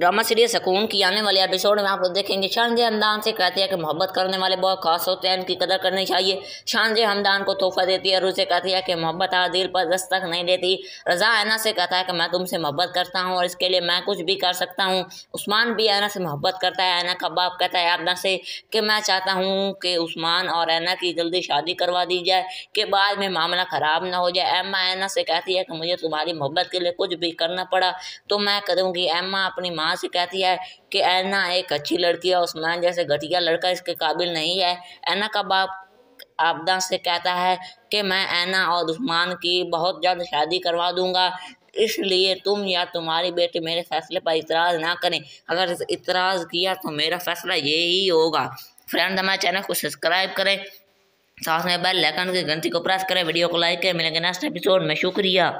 drama series सकून की आने वाले एपिसोड में आप लोग देखेंगे शानजे हमदान से कहती है कि मोहब्बत करने वाले बहुत खास होते हैं उनकी कदर करनी चाहिए शानजे हमदान को तोहफा देती है और उसे कहती है कि मोहब्बत आ दिल पर दस्तक नहीं देती रजा ऐना से कहता है कि मैं तुमसे मोहब्बत करता हूँ और इसके लिए मैं कुछ भी कर सकता हूँ उस्मान भी ऐना से मोहब्बत करता है ऐना का बाप कहता है अपना से कि मैं चाहता हूँ कि उस्मान और ऐना की जल्दी शादी करवा दी जाए कि बाद में मामला ख़राब ना हो जाए एम्मा ऐना से कहती है कि मुझे तुम्हारी मोहब्बत के लिए कुछ भी करना पड़ा तो मैं करूँगी एम्मा अपनी माँ माँ से कहती है कि ऐना एक अच्छी लड़की है उस्मान जैसे घटिया लड़का इसके काबिल नहीं है ऐना का बाप आपदा से कहता है कि मैं ऐना और उस्मान की बहुत जल्द शादी करवा दूंगा इसलिए तुम या तुम्हारी बेटी मेरे फैसले पर इतराज़ ना करें अगर इतराज़ किया तो मेरा फैसला यही होगा फ्रेंड हमारे चैनल को सब्सक्राइब करें साथ में बेल आइकन की घंटी को प्रेस करें वीडियो को लाइक करें मिलेंगे नेक्स्ट एपिसोड में शुक्रिया